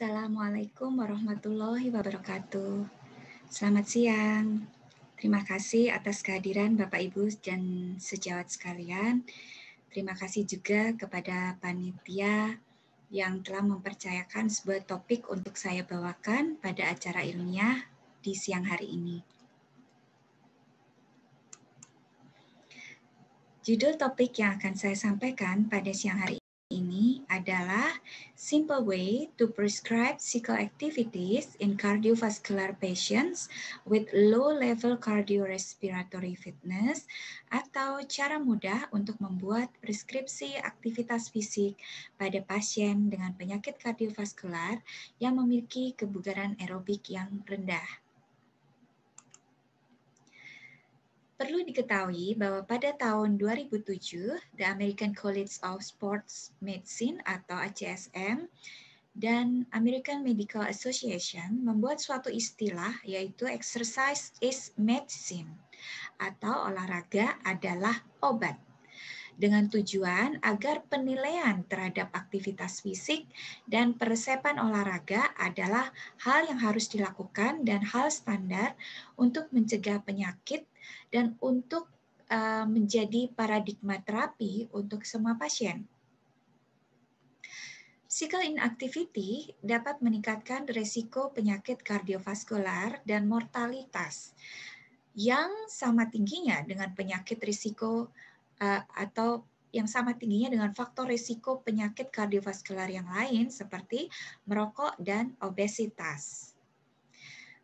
Assalamualaikum warahmatullahi wabarakatuh. Selamat siang. Terima kasih atas kehadiran Bapak Ibu dan sejawat sekalian. Terima kasih juga kepada panitia yang telah mempercayakan sebuah topik untuk saya bawakan pada acara ilmiah di siang hari ini. Judul topik yang akan saya sampaikan pada siang hari adalah simple way to prescribe physical activities in cardiovascular patients with low level cardiorespiratory fitness atau cara mudah untuk membuat preskripsi aktivitas fisik pada pasien dengan penyakit kardiovaskular yang memiliki kebugaran aerobik yang rendah. Perlu diketahui bahwa pada tahun 2007, The American College of Sports Medicine atau ACSM dan American Medical Association membuat suatu istilah yaitu exercise is medicine atau olahraga adalah obat dengan tujuan agar penilaian terhadap aktivitas fisik dan persepan olahraga adalah hal yang harus dilakukan dan hal standar untuk mencegah penyakit dan untuk eh, menjadi paradigma terapi untuk semua pasien. Physical inactivity dapat meningkatkan resiko penyakit kardiovaskular dan mortalitas yang sama tingginya dengan penyakit risiko eh, atau yang sama tingginya dengan faktor risiko penyakit kardiovaskular yang lain seperti merokok dan obesitas.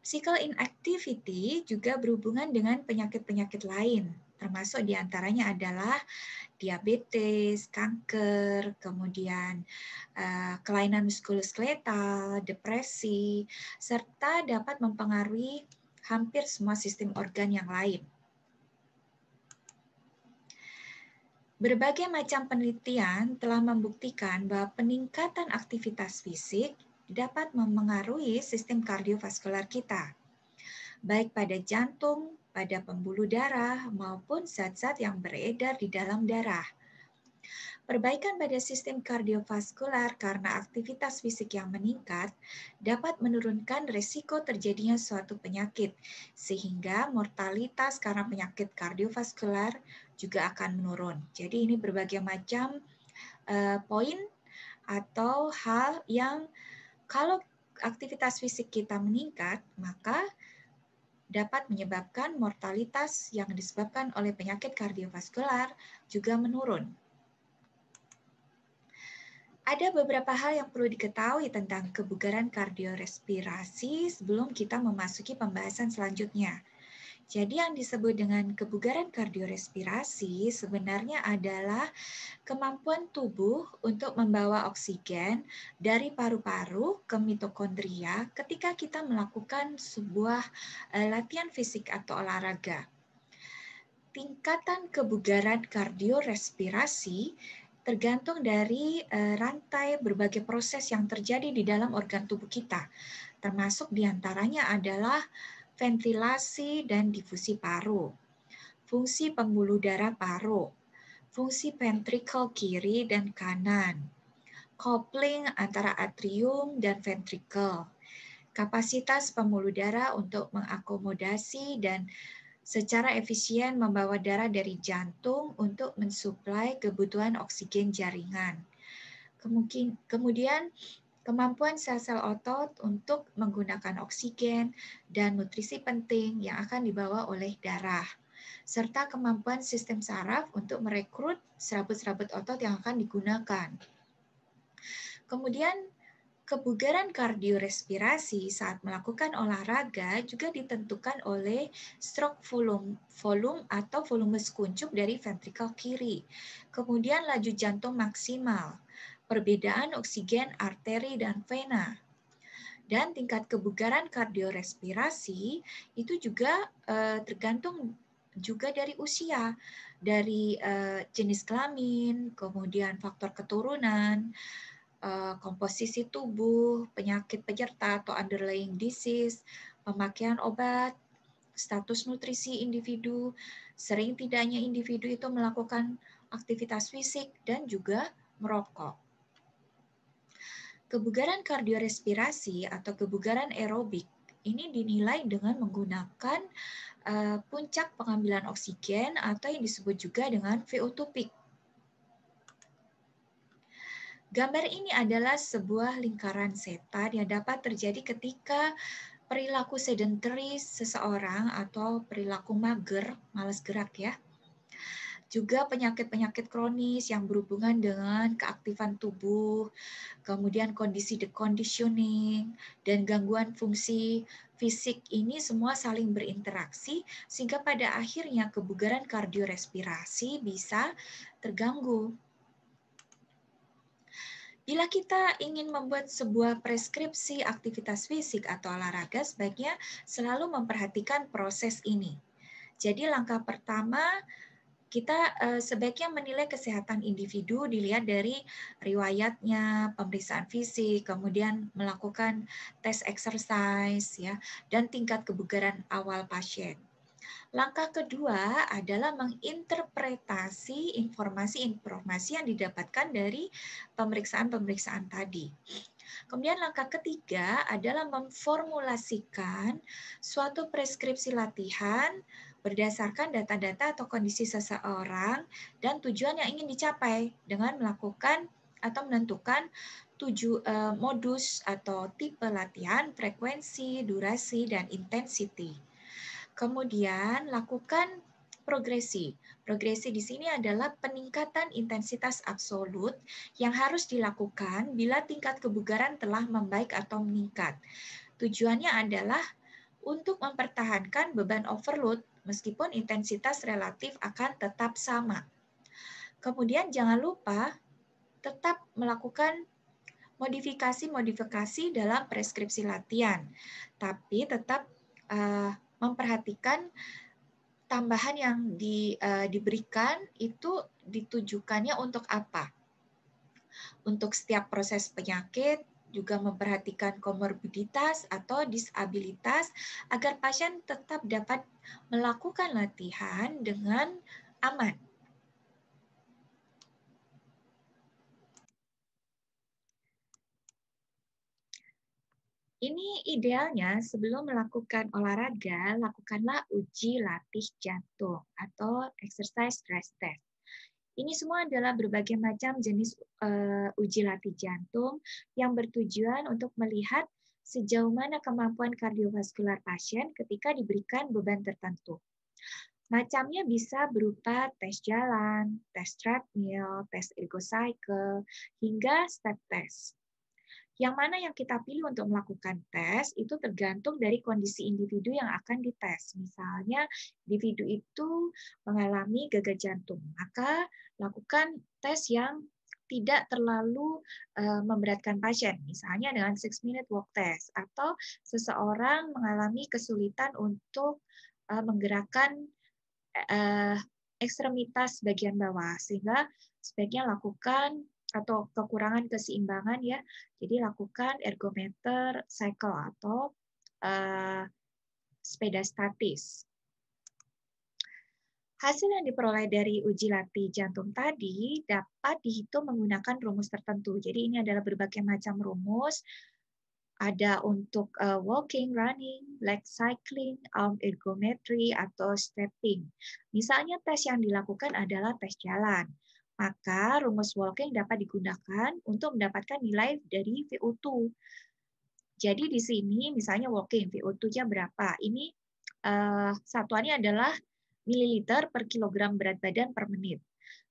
Physical inactivity juga berhubungan dengan penyakit-penyakit lain, termasuk diantaranya adalah diabetes, kanker, kemudian uh, kelainan muskuloskeletal, depresi, serta dapat mempengaruhi hampir semua sistem organ yang lain. Berbagai macam penelitian telah membuktikan bahwa peningkatan aktivitas fisik dapat memengaruhi sistem kardiovaskular kita, baik pada jantung, pada pembuluh darah, maupun zat-zat yang beredar di dalam darah. Perbaikan pada sistem kardiovaskular karena aktivitas fisik yang meningkat dapat menurunkan risiko terjadinya suatu penyakit, sehingga mortalitas karena penyakit kardiovaskular juga akan menurun. Jadi ini berbagai macam uh, poin atau hal yang kalau aktivitas fisik kita meningkat, maka dapat menyebabkan mortalitas yang disebabkan oleh penyakit kardiovaskular juga menurun. Ada beberapa hal yang perlu diketahui tentang kebugaran kardiorespirasi sebelum kita memasuki pembahasan selanjutnya. Jadi yang disebut dengan kebugaran kardiorespirasi sebenarnya adalah kemampuan tubuh untuk membawa oksigen dari paru-paru ke mitokondria ketika kita melakukan sebuah eh, latihan fisik atau olahraga. Tingkatan kebugaran kardiorespirasi tergantung dari eh, rantai berbagai proses yang terjadi di dalam organ tubuh kita. Termasuk diantaranya adalah ventilasi dan difusi paru, fungsi pembuluh darah paru, fungsi ventrikel kiri dan kanan, kopling antara atrium dan ventrikel, kapasitas pembuluh darah untuk mengakomodasi dan secara efisien membawa darah dari jantung untuk mensuplai kebutuhan oksigen jaringan. kemudian kemampuan sel-sel otot untuk menggunakan oksigen dan nutrisi penting yang akan dibawa oleh darah, serta kemampuan sistem saraf untuk merekrut serabut-serabut otot yang akan digunakan. Kemudian kebugaran kardiorespirasi saat melakukan olahraga juga ditentukan oleh stroke volume, volume atau volume sekuncup dari ventrikel kiri. Kemudian laju jantung maksimal perbedaan oksigen arteri dan vena. Dan tingkat kebugaran kardiorespirasi itu juga eh, tergantung juga dari usia, dari eh, jenis kelamin, kemudian faktor keturunan, eh, komposisi tubuh, penyakit penyerta atau underlying disease, pemakaian obat, status nutrisi individu, sering tidaknya individu itu melakukan aktivitas fisik dan juga merokok. Kebugaran kardiorespirasi atau kebugaran aerobik ini dinilai dengan menggunakan uh, puncak pengambilan oksigen atau yang disebut juga dengan VO2 peak. Gambar ini adalah sebuah lingkaran setan yang dapat terjadi ketika perilaku sedentary seseorang atau perilaku mager, malas gerak ya, juga penyakit-penyakit kronis yang berhubungan dengan keaktifan tubuh, kemudian kondisi deconditioning, dan gangguan fungsi fisik ini semua saling berinteraksi sehingga pada akhirnya kebugaran kardiorespirasi bisa terganggu. Bila kita ingin membuat sebuah preskripsi aktivitas fisik atau olahraga, sebaiknya selalu memperhatikan proses ini. Jadi langkah pertama kita uh, sebaiknya menilai kesehatan individu dilihat dari riwayatnya, pemeriksaan fisik, kemudian melakukan tes exercise ya dan tingkat kebugaran awal pasien. Langkah kedua adalah menginterpretasi informasi-informasi yang didapatkan dari pemeriksaan-pemeriksaan tadi. Kemudian langkah ketiga adalah memformulasikan suatu preskripsi latihan berdasarkan data-data atau kondisi seseorang dan tujuan yang ingin dicapai dengan melakukan atau menentukan tuju eh, modus atau tipe latihan, frekuensi, durasi, dan intensity. Kemudian lakukan progresi. Progresi di sini adalah peningkatan intensitas absolut yang harus dilakukan bila tingkat kebugaran telah membaik atau meningkat. Tujuannya adalah untuk mempertahankan beban overload meskipun intensitas relatif akan tetap sama. Kemudian jangan lupa tetap melakukan modifikasi-modifikasi dalam preskripsi latihan, tapi tetap uh, memperhatikan tambahan yang di, uh, diberikan itu ditujukannya untuk apa? Untuk setiap proses penyakit juga memperhatikan komorbiditas atau disabilitas agar pasien tetap dapat melakukan latihan dengan aman Ini idealnya sebelum melakukan olahraga, lakukanlah uji latih jantung atau exercise stress test. Ini semua adalah berbagai macam jenis uh, uji latih jantung yang bertujuan untuk melihat sejauh mana kemampuan kardiovaskular pasien ketika diberikan beban tertentu. Macamnya bisa berupa tes jalan, tes treadmill, tes ergo cycle, hingga step test. Yang mana yang kita pilih untuk melakukan tes itu tergantung dari kondisi individu yang akan dites. Misalnya individu itu mengalami gagal jantung, maka lakukan tes yang tidak terlalu uh, memberatkan pasien, misalnya dengan six minute walk test atau seseorang mengalami kesulitan untuk uh, menggerakkan uh, ekstremitas bagian bawah sehingga sebaiknya lakukan atau kekurangan keseimbangan ya. Jadi lakukan ergometer cycle atau uh, sepeda statis. Hasil yang diperoleh dari uji latih jantung tadi dapat dihitung menggunakan rumus tertentu. Jadi ini adalah berbagai macam rumus. Ada untuk uh, walking, running, leg cycling, arm ergometry, atau stepping. Misalnya tes yang dilakukan adalah tes jalan maka rumus walking dapat digunakan untuk mendapatkan nilai dari VO2. Jadi di sini misalnya walking VO2-nya berapa? Ini uh, satuannya adalah mililiter per kilogram berat badan per menit.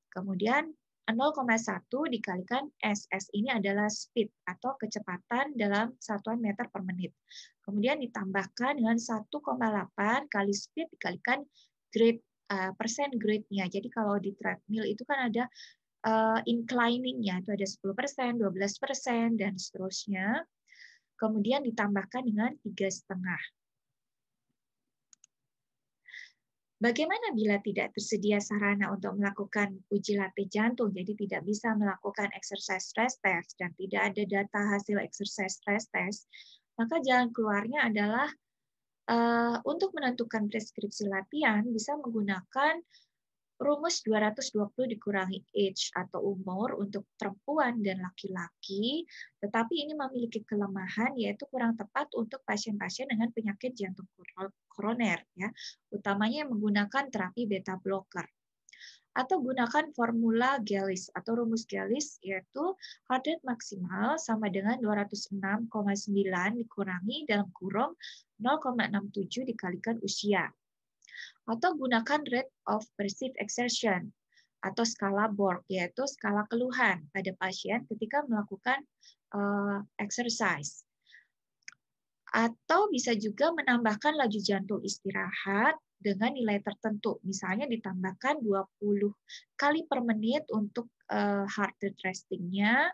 Kemudian 0,1 dikalikan SS ini adalah speed atau kecepatan dalam satuan meter per menit. Kemudian ditambahkan dengan 1,8 kali speed dikalikan grade Eh, persen grade-nya. Jadi kalau di treadmill itu kan ada uh, eh, inclining ya, itu ada 10 persen, 12 persen, dan seterusnya. Kemudian ditambahkan dengan tiga setengah. Bagaimana bila tidak tersedia sarana untuk melakukan uji latih jantung, jadi tidak bisa melakukan exercise stress test dan tidak ada data hasil exercise stress test, maka jalan keluarnya adalah Uh, untuk menentukan preskripsi latihan bisa menggunakan rumus 220 dikurangi age atau umur untuk perempuan dan laki-laki, tetapi ini memiliki kelemahan yaitu kurang tepat untuk pasien-pasien dengan penyakit jantung koroner ya, utamanya yang menggunakan terapi beta blocker atau gunakan formula Gallis atau rumus Gallis yaitu heart rate maksimal sama dengan 206,9 dikurangi dalam kurung 0,67 dikalikan usia. Atau gunakan rate of perceived exertion atau skala Borg, yaitu skala keluhan pada pasien ketika melakukan uh, exercise. Atau bisa juga menambahkan laju jantung istirahat dengan nilai tertentu. Misalnya ditambahkan 20 kali per menit untuk eh, heart rate restingnya,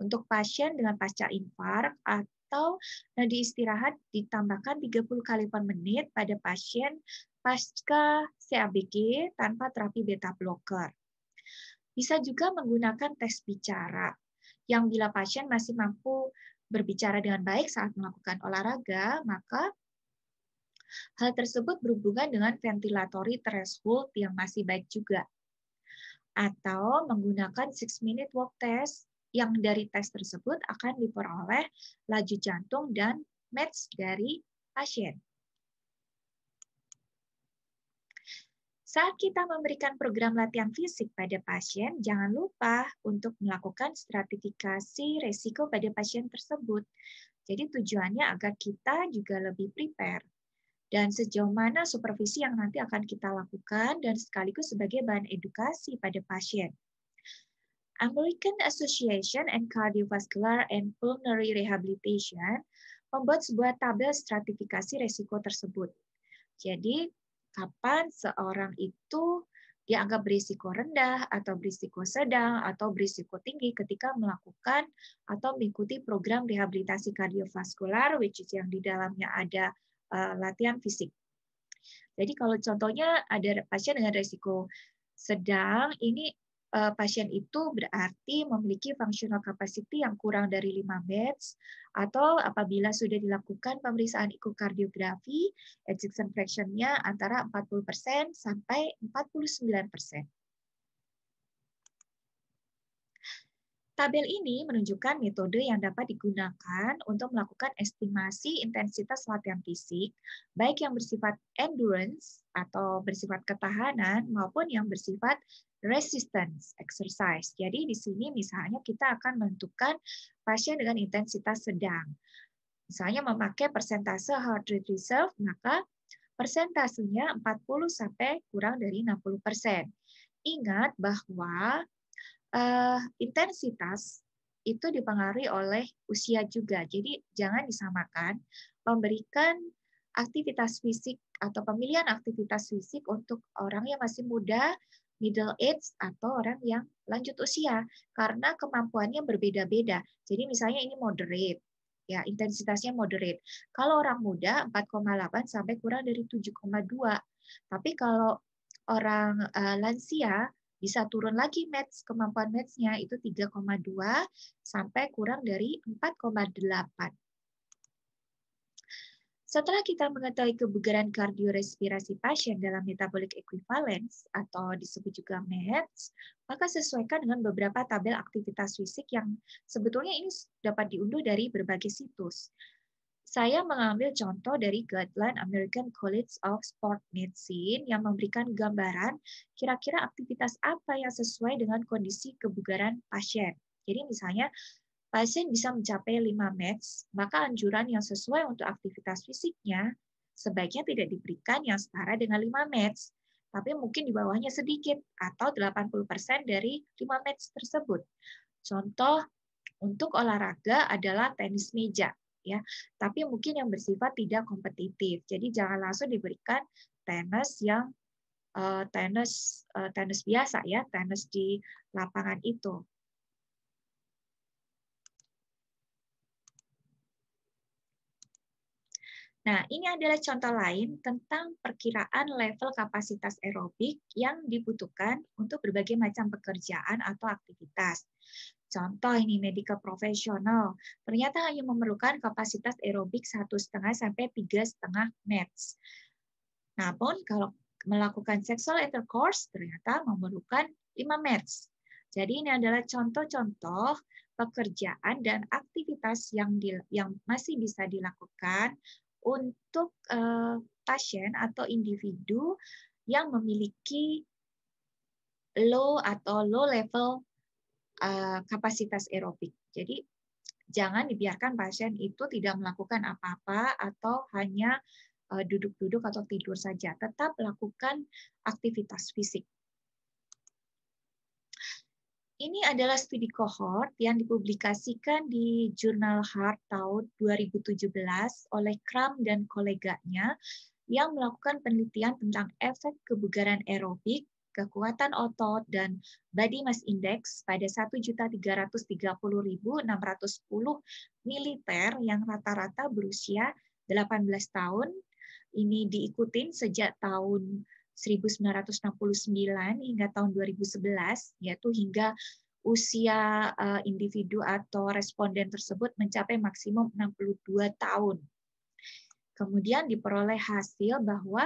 untuk pasien dengan pasca infark atau nah, di istirahat ditambahkan 30 kali per menit pada pasien pasca CABG tanpa terapi beta blocker. Bisa juga menggunakan tes bicara yang bila pasien masih mampu berbicara dengan baik saat melakukan olahraga, maka Hal tersebut berhubungan dengan ventilatory threshold yang masih baik juga. Atau menggunakan 6-minute walk test yang dari tes tersebut akan diperoleh laju jantung dan match dari pasien. Saat kita memberikan program latihan fisik pada pasien, jangan lupa untuk melakukan stratifikasi resiko pada pasien tersebut. Jadi tujuannya agar kita juga lebih prepare dan sejauh mana supervisi yang nanti akan kita lakukan dan sekaligus sebagai bahan edukasi pada pasien. American Association and Cardiovascular and Pulmonary Rehabilitation membuat sebuah tabel stratifikasi resiko tersebut. Jadi, kapan seorang itu dianggap berisiko rendah atau berisiko sedang atau berisiko tinggi ketika melakukan atau mengikuti program rehabilitasi kardiovaskular which is yang di dalamnya ada Eh, latihan fisik. Jadi kalau contohnya ada pasien dengan resiko sedang, ini eh, pasien itu berarti memiliki functional capacity yang kurang dari 5 beds atau apabila sudah dilakukan pemeriksaan ekokardiografi, ejection fraction-nya antara 40% sampai 49%. Tabel ini menunjukkan metode yang dapat digunakan untuk melakukan estimasi intensitas latihan fisik, baik yang bersifat endurance atau bersifat ketahanan maupun yang bersifat resistance exercise. Jadi di sini misalnya kita akan menentukan pasien dengan intensitas sedang. Misalnya memakai persentase heart rate reserve, maka persentasenya 40 sampai kurang dari 60 persen. Ingat bahwa uh, intensitas itu dipengaruhi oleh usia juga. Jadi jangan disamakan memberikan aktivitas fisik atau pemilihan aktivitas fisik untuk orang yang masih muda, middle age atau orang yang lanjut usia karena kemampuannya berbeda-beda. Jadi misalnya ini moderate ya intensitasnya moderate. Kalau orang muda 4,8 sampai kurang dari 7,2. Tapi kalau orang uh, lansia bisa turun lagi match, kemampuan matchnya itu 3,2 sampai kurang dari 4,8. Setelah kita mengetahui kebugaran kardiorespirasi pasien dalam metabolic equivalence atau disebut juga MEDS, maka sesuaikan dengan beberapa tabel aktivitas fisik yang sebetulnya ini dapat diunduh dari berbagai situs. Saya mengambil contoh dari guideline American College of Sport Medicine yang memberikan gambaran kira-kira aktivitas apa yang sesuai dengan kondisi kebugaran pasien. Jadi misalnya pasien bisa mencapai 5 match, maka anjuran yang sesuai untuk aktivitas fisiknya sebaiknya tidak diberikan yang setara dengan 5 match, tapi mungkin di bawahnya sedikit atau 80% dari 5 match tersebut. Contoh untuk olahraga adalah tenis meja ya. Tapi mungkin yang bersifat tidak kompetitif. Jadi jangan langsung diberikan tenis yang uh, tenis uh, tenis biasa ya, tenis di lapangan itu. Nah, ini adalah contoh lain tentang perkiraan level kapasitas aerobik yang dibutuhkan untuk berbagai macam pekerjaan atau aktivitas. Contoh ini medical profesional, ternyata hanya memerlukan kapasitas aerobik 1,5 sampai 3,5 meds. Namun kalau melakukan sexual intercourse ternyata memerlukan 5 meds. Jadi ini adalah contoh-contoh pekerjaan dan aktivitas yang di, yang masih bisa dilakukan untuk uh, pasien atau individu yang memiliki low atau low level Eh, kapasitas aerobik. Jadi jangan dibiarkan pasien itu tidak melakukan apa-apa atau hanya eh, duduk-duduk atau tidur saja. Tetap lakukan aktivitas fisik. Ini adalah studi kohort yang dipublikasikan di jurnal Heart tahun 2017 oleh Kram dan koleganya yang melakukan penelitian tentang efek kebugaran aerobik kekuatan otot dan body mass index pada 1.330.610 militer yang rata-rata berusia 18 tahun. Ini diikuti sejak tahun 1969 hingga tahun 2011, yaitu hingga usia eh, individu atau responden tersebut mencapai maksimum 62 tahun. Kemudian diperoleh hasil bahwa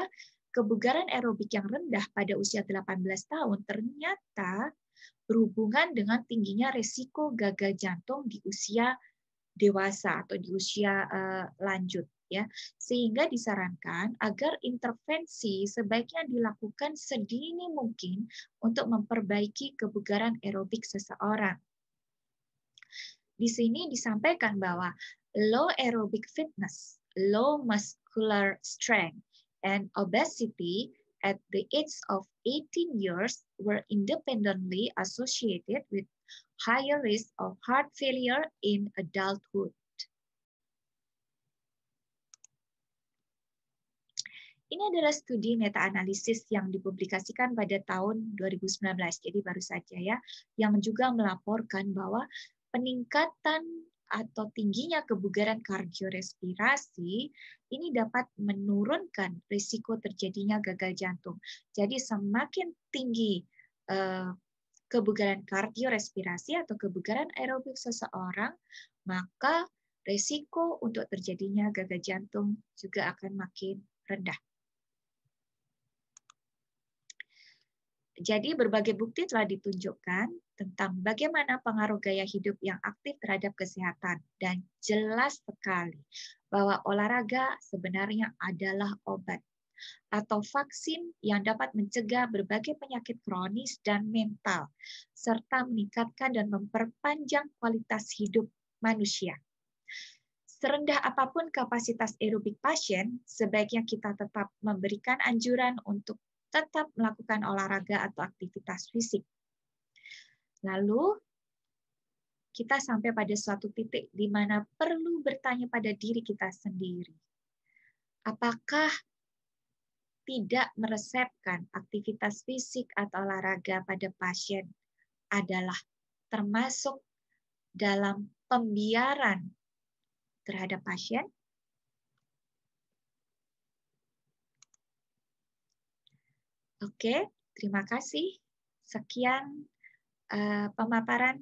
kebugaran aerobik yang rendah pada usia 18 tahun ternyata berhubungan dengan tingginya risiko gagal jantung di usia dewasa atau di usia uh, lanjut ya. Sehingga disarankan agar intervensi sebaiknya dilakukan sedini mungkin untuk memperbaiki kebugaran aerobik seseorang. Di sini disampaikan bahwa low aerobic fitness, low muscular strength and obesity at the age of 18 years were independently associated with higher risk of heart failure in adulthood. Ini adalah studi meta-analisis yang dipublikasikan pada tahun 2019, jadi baru saja ya, yang juga melaporkan bahwa peningkatan atau tingginya kebugaran kardiorespirasi ini dapat menurunkan risiko terjadinya gagal jantung. Jadi semakin tinggi eh, kebugaran kardiorespirasi atau kebugaran aerobik seseorang, maka risiko untuk terjadinya gagal jantung juga akan makin rendah. Jadi berbagai bukti telah ditunjukkan tentang bagaimana pengaruh gaya hidup yang aktif terhadap kesehatan dan jelas sekali bahwa olahraga sebenarnya adalah obat atau vaksin yang dapat mencegah berbagai penyakit kronis dan mental serta meningkatkan dan memperpanjang kualitas hidup manusia. Serendah apapun kapasitas aerobik pasien, sebaiknya kita tetap memberikan anjuran untuk tetap melakukan olahraga atau aktivitas fisik. Lalu kita sampai pada suatu titik di mana perlu bertanya pada diri kita sendiri. Apakah tidak meresepkan aktivitas fisik atau olahraga pada pasien adalah termasuk dalam pembiaran terhadap pasien? Oke, terima kasih. Sekian uh, pemaparan